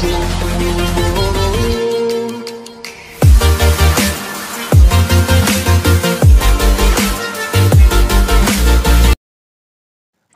Don't you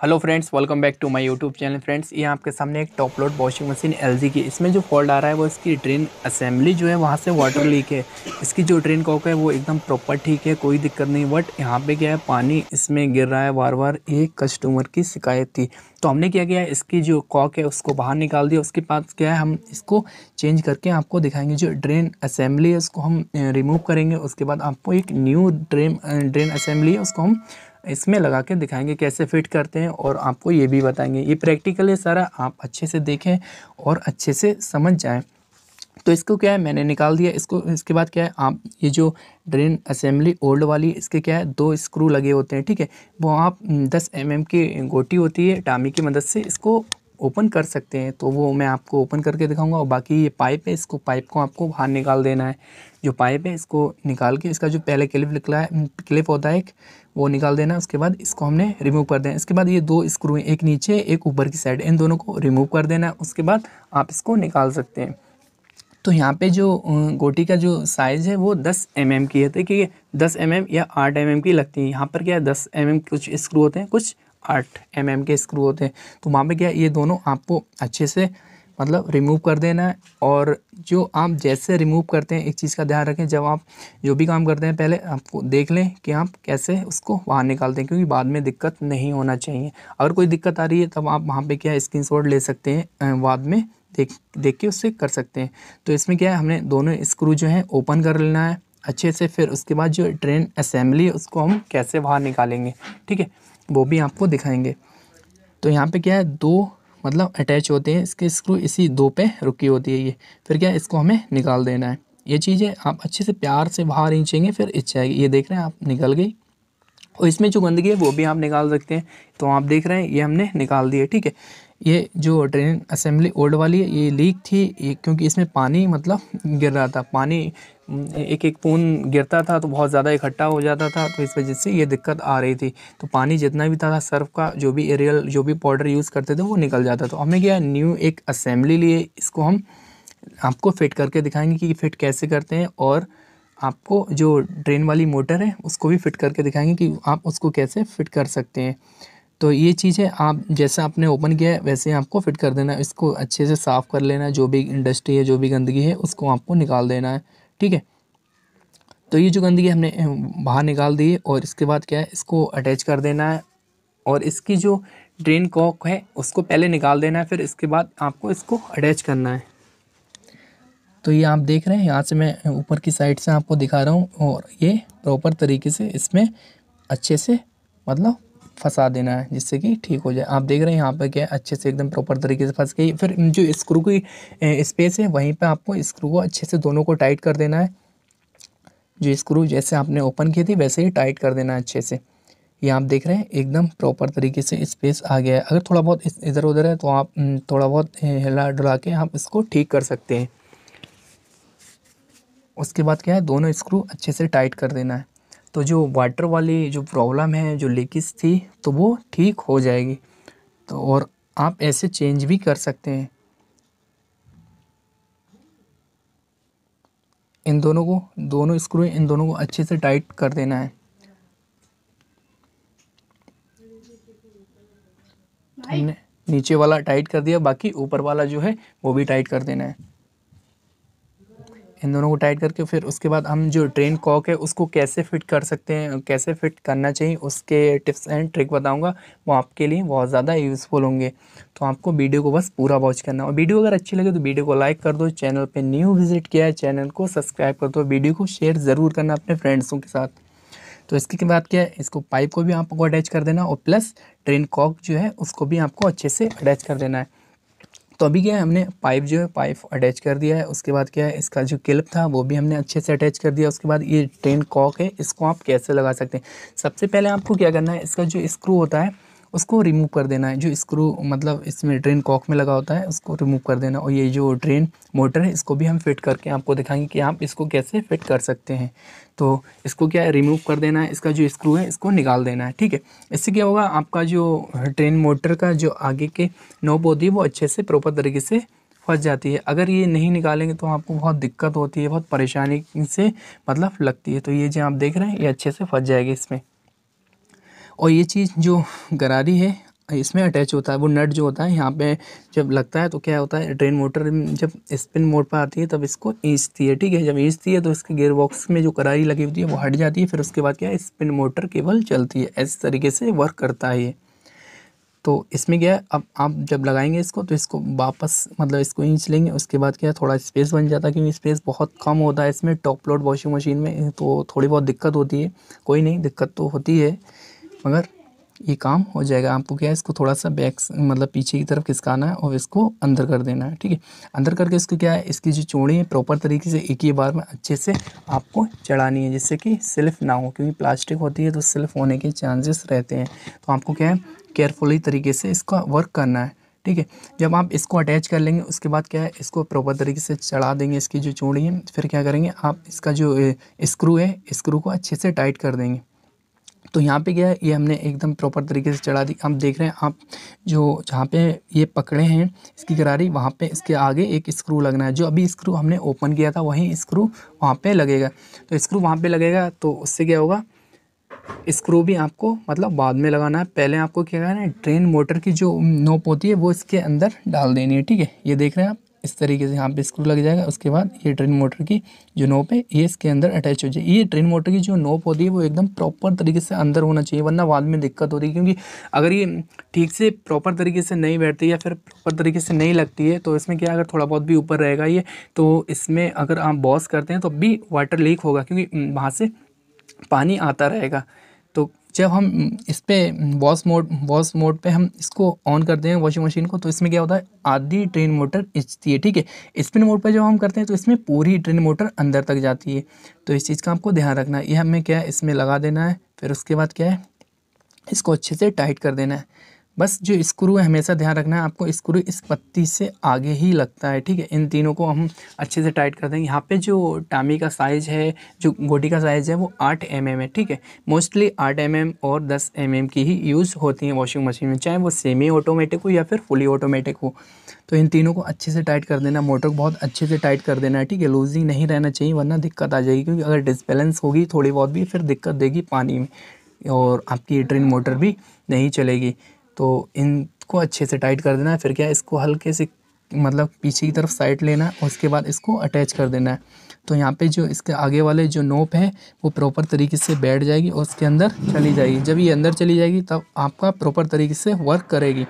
hello friends welcome back to my YouTube channel friends ये आपके सामने एक top load washing machine LG की इसमें जो फॉल्ट आ रहा है वो इसकी ड्रेन असेंबली जो है वहाँ से वाटर लीक है इसकी जो ड्रेन कॉक है वो एकदम प्रॉपर ठीक है कोई दिक्कत नहीं बट यहाँ पे क्या है पानी इसमें गिर रहा है बार बार ये कस्टमर की शिकायत थी तो हमने क्या किया इसकी जो कॉक है उसको बाहर निकाल दिया उसके बाद क्या है हम इसको चेंज करके आपको दिखाएंगे जो ड्रेन असेंबली है उसको हम रिमूव करेंगे उसके बाद आपको एक न्यू ड्रेन ड्रेन असेंबली है उसको हम इसमें लगा के दिखाएंगे कैसे फिट करते हैं और आपको ये भी बताएंगे ये प्रैक्टिकल है सारा आप अच्छे से देखें और अच्छे से समझ जाएँ तो इसको क्या है मैंने निकाल दिया इसको इसके बाद क्या है आप ये जो ड्रेन असेंबली ओल्ड वाली इसके क्या है दो स्क्रू लगे होते हैं ठीक है वो आप 10 एम mm की गोटी होती है टामी की मदद से इसको ओपन कर सकते हैं तो वो मैं आपको ओपन करके दिखाऊंगा और बाकी ये पाइप है इसको पाइप को आपको बाहर निकाल देना है जो पाइप है इसको निकाल के इसका जो पहले क्लिप निकला है क्लिप होता है एक वो निकाल देना उसके बाद इसको हमने रिमूव कर देना इसके बाद ये दो स्क्रू एक नीचे एक ऊपर की साइड इन दोनों को रिमूव कर देना है उसके बाद आप इसको निकाल सकते हैं तो यहाँ पे जो गोटी का जो साइज़ है वो 10 एम mm की है ठीक है 10 एम mm या 8 एम mm की लगती है यहाँ पर क्या है 10 एम mm कुछ स्क्रू होते हैं कुछ आठ एम एम के स्क्रू होते हैं तो वहाँ पे क्या ये दोनों आपको अच्छे से मतलब रिमूव कर देना है और जो आप जैसे रिमूव करते हैं एक चीज़ का ध्यान रखें जब आप जो भी काम करते हैं पहले आपको देख लें कि आप कैसे उसको बाहर निकालते हैं क्योंकि बाद में दिक्कत नहीं होना चाहिए अगर कोई दिक्कत आ रही है तब आप वहाँ पे क्या शॉट ले सकते हैं बाद में देख देख के उससे कर सकते हैं तो इसमें क्या है हमने दोनों स्क्रू जो है ओपन कर लेना है अच्छे से फिर उसके बाद जो ट्रेन असेंबली है उसको हम कैसे बाहर निकालेंगे ठीक है वो भी आपको दिखाएंगे तो यहाँ पे क्या है दो मतलब अटैच होते हैं इसके स्क्रू इसी दो पे रुकी होती है ये फिर क्या इसको हमें निकाल देना है ये चीज़ें आप अच्छे से प्यार से बाहर इंचेंगे फिर इच जाएगी ये देख रहे हैं आप निकल गई और इसमें जो गंदगी है वो भी आप निकाल सकते हैं तो आप देख रहे हैं ये हमने निकाल दिया ठीक है ये जो ड्रेन असेंबली ओल्ड वाली है ये लीक थी ये क्योंकि इसमें पानी मतलब गिर रहा था पानी एक एक पून गिरता था तो बहुत ज़्यादा इकट्ठा हो जाता था तो इस वजह से ये दिक्कत आ रही थी तो पानी जितना भी था सर्फ का जो भी एरियल जो भी पाउडर यूज़ करते थे वो निकल जाता तो हमें क्या न्यू एक असेंबली लिए इसको हम आपको फिट करके दिखाएंगे कि फिट कैसे करते हैं और आपको जो ड्रेन वाली मोटर है उसको भी फिट करके दिखाएंगे कि आप उसको कैसे फिट कर सकते हैं तो ये चीज़ें आप जैसे आपने ओपन किया है वैसे आपको फिट कर देना है इसको अच्छे से साफ़ कर लेना है जो भी इंडस्ट्री है जो भी गंदगी है उसको आपको निकाल देना है ठीक है तो ये जो गंदगी हमने बाहर निकाल दी है और इसके बाद क्या है इसको अटैच कर देना है और इसकी जो ड्रेन कॉक है उसको पहले निकाल देना है फिर इसके बाद आपको इसको अटैच करना है तो ये आप देख रहे हैं यहाँ से मैं ऊपर की साइड से आपको दिखा रहा हूँ और ये प्रॉपर तरीके से इसमें अच्छे से मतलब फंसा देना है जिससे कि ठीक हो जाए आप देख रहे हैं यहाँ पर क्या है अच्छे से एकदम प्रॉपर तरीके से फंस गई फिर जो स्क्रू की स्पेस है वहीं पर आपको स्क्रू को अच्छे से दोनों को टाइट कर देना है जो स्क्रू जैसे आपने ओपन की थी वैसे ही टाइट कर देना है अच्छे से ये आप देख रहे हैं एकदम प्रॉपर तरीके से स्पेस आ गया है अगर थोड़ा बहुत इधर उधर है तो आप थोड़ा बहुत हिला डुला के आप इसको ठीक कर सकते हैं उसके बाद क्या है दोनों स्क्रू अच्छे से टाइट कर देना है तो जो वाटर वाली जो प्रॉब्लम है जो लीकेज थी तो वो ठीक हो जाएगी तो और आप ऐसे चेंज भी कर सकते हैं इन दोनों को दोनों स्क्रू इन दोनों को अच्छे से टाइट कर देना है नीचे वाला टाइट कर दिया बाकी ऊपर वाला जो है वो भी टाइट कर देना है इन दोनों को टाइट करके फिर उसके बाद हम जो ट्रेन कॉक है उसको कैसे फिट कर सकते हैं कैसे फिट करना चाहिए उसके टिप्स एंड ट्रिक बताऊंगा वो आपके लिए बहुत ज़्यादा यूज़फुल होंगे तो आपको वीडियो को बस पूरा वॉच करना और वीडियो अगर अच्छी लगे तो वीडियो को लाइक कर दो चैनल पर न्यू विजिट किया है चैनल को सब्सक्राइब कर दो वीडियो को शेयर ज़रूर करना अपने फ्रेंड्सों के साथ तो इसके बाद क्या है इसको पाइप को भी आपको अटैच कर देना और प्लस ट्रेन कॉक जो है उसको भी आपको अच्छे से अटैच कर देना है तो अभी क्या है हमने पाइप जो है पाइप अटैच कर दिया है उसके बाद क्या है इसका जो क्लिप था वो भी हमने अच्छे से अटैच कर दिया उसके बाद ये ट्रेन कॉक है इसको आप कैसे लगा सकते हैं सबसे पहले आपको क्या करना है इसका जो स्क्रू होता है उसको रिमूव कर देना है जो स्क्रू मतलब इसमें ट्रेन कॉक में लगा होता है उसको रिमूव कर देना और ये जो ट्रेन मोटर है इसको भी हम फिट करके आपको दिखाएंगे कि आप इसको कैसे फिट कर सकते हैं तो इसको क्या है रिमूव कर देना है इसका जो स्क्रू है इसको निकाल देना है ठीक है इससे क्या होगा आपका जो ट्रेन मोटर का जो आगे के नोब होती है वो अच्छे से प्रॉपर तरीके से फंस जाती है अगर ये नहीं निकालेंगे तो आपको बहुत दिक्कत होती है बहुत परेशानी से मतलब लगती है तो ये जो आप देख रहे हैं ये अच्छे से फंस जाएगी इसमें और ये चीज़ जो गरारी है इसमें अटैच होता है वो नट जो होता है यहाँ पे जब लगता है तो क्या होता है ट्रेन मोटर जब स्पिन मोड पर आती है तब इसको ईंचती है ठीक है जब ईंचती है तो इसके गियर बॉक्स में जो करारी लगी होती है वो हट जाती है फिर उसके बाद क्या है स्पिन मोटर केवल चलती है इस तरीके से वर्क करता है ये तो इसमें क्या है अब आप जब लगाएंगे इसको तो इसको वापस मतलब इसको इंच लेंगे उसके बाद क्या है थोड़ा स्पेस बन जाता है क्योंकि स्पेस बहुत कम होता है इसमें टॉप लोड वॉशिंग मशीन में तो थोड़ी बहुत दिक्कत होती है कोई नहीं दिक्कत तो होती है मगर ये काम हो जाएगा आपको क्या है इसको थोड़ा सा बैक मतलब पीछे की तरफ खिसकाना है और इसको अंदर कर देना है ठीक है अंदर करके इसको क्या है इसकी जो चूड़ी है प्रॉपर तरीके से एक ही बार में अच्छे से आपको चढ़ानी है जिससे कि सिल्फ ना हो क्योंकि प्लास्टिक होती है तो सिल्फ होने के चांसेस रहते हैं तो आपको क्या है केयरफुली तरीके से इसका वर्क करना है ठीक है जब आप इसको अटैच कर लेंगे उसके बाद क्या है इसको प्रॉपर तरीके से चढ़ा देंगे इसकी जो चूड़ी है फिर क्या करेंगे आप इसका जो स्क्रू है स्क्रू को अच्छे से टाइट कर देंगे तो यहाँ पे क्या है ये हमने एकदम प्रॉपर तरीके से चढ़ा दी हम देख रहे हैं आप जो जहाँ पे ये पकड़े हैं इसकी करारी वहाँ पे इसके आगे एक स्क्रू लगना है जो अभी स्क्रू हमने ओपन किया था वहीं स्क्रू वहाँ पे लगेगा तो स्क्रू वहाँ पे लगेगा तो उससे क्या होगा स्क्रू भी आपको मतलब बाद में लगाना है पहले आपको क्या करना है ट्रेन मोटर की जो नोप होती है वो इसके अंदर डाल देनी है ठीक है ये देख रहे हैं आप इस तरीके से यहाँ पे स्क्रू लग जाएगा उसके बाद ये ट्रेन मोटर की जो नोप है ये इसके अंदर अटैच हो जाए ये ट्रेन मोटर की जो नोप होती है वो एकदम प्रॉपर तरीके से अंदर होना चाहिए वरना बाद में दिक्कत होती है क्योंकि अगर ये ठीक से प्रॉपर तरीके से नहीं बैठती या फिर प्रॉपर तरीके से नहीं लगती है तो इसमें क्या अगर थोड़ा बहुत भी ऊपर रहेगा ये तो इसमें अगर आप बॉस करते हैं तो भी वाटर लीक होगा क्योंकि वहाँ से पानी आता रहेगा तो जब हम इस पर वॉश मोड वॉश मोड पे हम इसको ऑन करते हैं वॉशिंग मशीन को तो इसमें क्या होता है आधी ट्रेन मोटर इंचती है ठीक है स्पिन मोड पर जब हम करते हैं तो इसमें पूरी ट्रेन मोटर अंदर तक जाती है तो इस चीज़ का आपको ध्यान रखना है ये हमें क्या है इसमें लगा देना है फिर उसके बाद क्या है इसको अच्छे से टाइट कर देना है बस जो स्क्रू है हमेशा ध्यान रखना है आपको स्क्रू इस पत्ती से आगे ही लगता है ठीक है इन तीनों को हम अच्छे से टाइट कर देंगे यहाँ पे जो टामी का साइज़ है जो गोटी का साइज़ है वो आठ एम mm है ठीक है मोस्टली आठ एम mm और दस एम mm की ही यूज़ होती है वॉशिंग मशीन में चाहे वो सेमी ऑटोमेटिक हो या फिर फुली ऑटोमेटिक हो तो इन तीनों को अच्छे से टाइट कर देना मोटर को बहुत अच्छे से टाइट कर देना है ठीक है लूजिंग नहीं रहना चाहिए वरना दिक्कत आ जाएगी क्योंकि अगर डिसबैलेंस होगी थोड़ी बहुत भी फिर दिक्कत देगी पानी में और आपकी ट्रेन मोटर भी नहीं चलेगी तो इनको अच्छे से टाइट कर देना है फिर क्या इसको हल्के से मतलब पीछे की तरफ साइड लेना है उसके बाद इसको अटैच कर देना है तो यहाँ पे जो इसके आगे वाले जो नोप है वो प्रॉपर तरीके से बैठ जाएगी और उसके अंदर चली जाएगी जब ये अंदर चली जाएगी तब आपका प्रॉपर तरीके से वर्क करेगी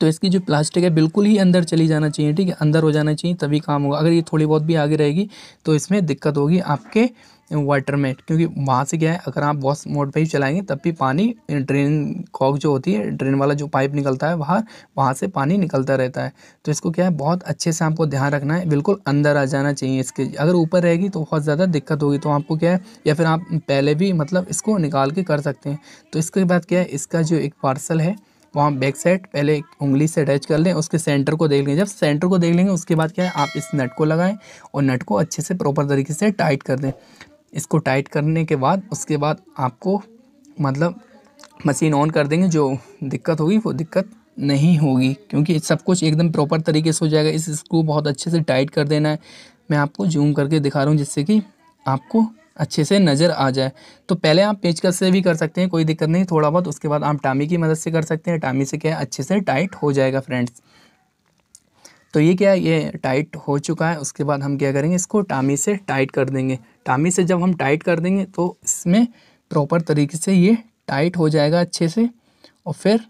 तो इसकी जो प्लास्टिक है बिल्कुल ही अंदर चली जाना चाहिए ठीक है अंदर हो जाना चाहिए तभी काम होगा अगर ये थोड़ी बहुत भी आगे रहेगी तो इसमें दिक्कत होगी आपके वाटर में क्योंकि वहाँ से क्या है अगर आप बहुत मोड पे ही चलाएंगे तब भी पानी ड्रेन कॉक जो होती है ड्रेन वाला जो पाइप निकलता है बाहर वहाँ से पानी निकलता रहता है तो इसको क्या है बहुत अच्छे से आपको ध्यान रखना है बिल्कुल अंदर आ जाना चाहिए इसके अगर ऊपर रहेगी तो बहुत ज़्यादा दिक्कत होगी तो आपको क्या है या फिर आप पहले भी मतलब इसको निकाल के कर सकते हैं तो इसके बाद क्या है इसका जो एक पार्सल है वहाँ बैक साइड पहले उंगली से अटैच कर लें उसके सेंटर को देख लेंगे जब सेंटर को देख लेंगे उसके बाद क्या है आप इस नट को लगाएं और नट को अच्छे से प्रॉपर तरीके से टाइट कर दें इसको टाइट करने के बाद उसके बाद आपको मतलब मशीन ऑन कर देंगे जो दिक्कत होगी वो दिक्कत नहीं होगी क्योंकि सब कुछ एकदम प्रॉपर तरीके से हो जाएगा इस स्क्रू बहुत अच्छे से टाइट कर देना है मैं आपको जूम करके दिखा रहा हूँ जिससे कि आपको अच्छे से नज़र आ जाए तो पहले आप पेचकस से भी कर सकते हैं कोई दिक्कत नहीं थोड़ा बहुत उसके बाद आप टामी की मदद से कर सकते हैं टामी से क्या अच्छे से टाइट हो जाएगा फ्रेंड्स तो ये क्या है ये टाइट हो चुका है उसके बाद हम क्या करेंगे इसको टामी से टाइट कर देंगे टामी से जब हम टाइट कर देंगे तो इसमें प्रॉपर तरीके से ये टाइट हो जाएगा अच्छे से और फिर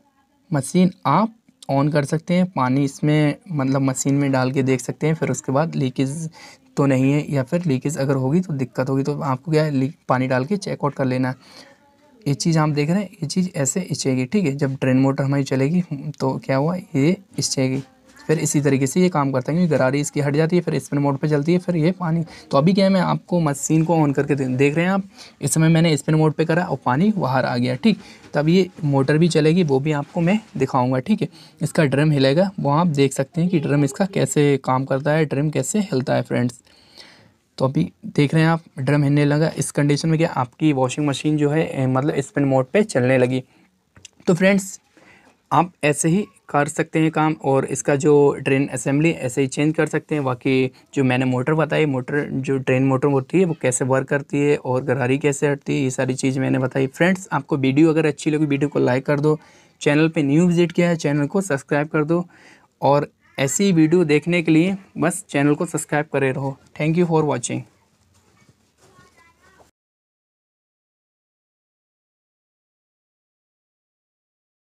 मशीन आप ऑन कर सकते हैं पानी इसमें मतलब मशीन में डाल के देख सकते हैं फिर उसके बाद लीकेज तो नहीं है या फिर लीकेज अगर होगी तो दिक्कत होगी तो आपको क्या है पानी डाल के चेकआउट कर लेना है ये चीज़ आप देख रहे हैं ये चीज़ ऐसे इचेगी ठीक है जब ट्रेन मोटर हमारी चलेगी तो क्या हुआ ये इचेगी फिर इसी तरीके से ये काम करता है क्योंकि गरारी इसकी हट जाती है फिर स्पिन मोड पर चलती है फिर ये पानी तो अभी क्या है मैं आपको मशीन को ऑन करके देख रहे हैं आप इस समय मैंने स्पिन मोड पर करा और पानी बाहर आ गया ठीक तब ये मोटर भी चलेगी वो भी आपको मैं दिखाऊँगा ठीक है इसका ड्रम हिलेगा वो आप देख सकते हैं कि ड्रम इसका कैसे काम करता है ड्रम कैसे हिलता है फ्रेंड्स तो अभी देख रहे हैं आप ड्रम हिलने लगा इस कंडीशन में क्या आपकी वॉशिंग मशीन जो है मतलब स्पिन मोड पे चलने लगी तो फ्रेंड्स आप ऐसे ही कर सकते हैं काम और इसका जो ड्रेन असेंबली ऐसे ही चेंज कर सकते हैं बाकी जो मैंने मोटर बताई मोटर जो ड्रेन मोटर होती है वो कैसे वर्क करती है और गरारी कैसे हटती है ये सारी चीज़ मैंने बताई फ्रेंड्स आपको वीडियो अगर अच्छी लगी वीडियो को लाइक कर दो चैनल पे न्यू विजिट किया है चैनल को सब्सक्राइब कर दो और ऐसी वीडियो देखने के लिए बस चैनल को सब्सक्राइब करे रहो थैंक यू फॉर वॉचिंग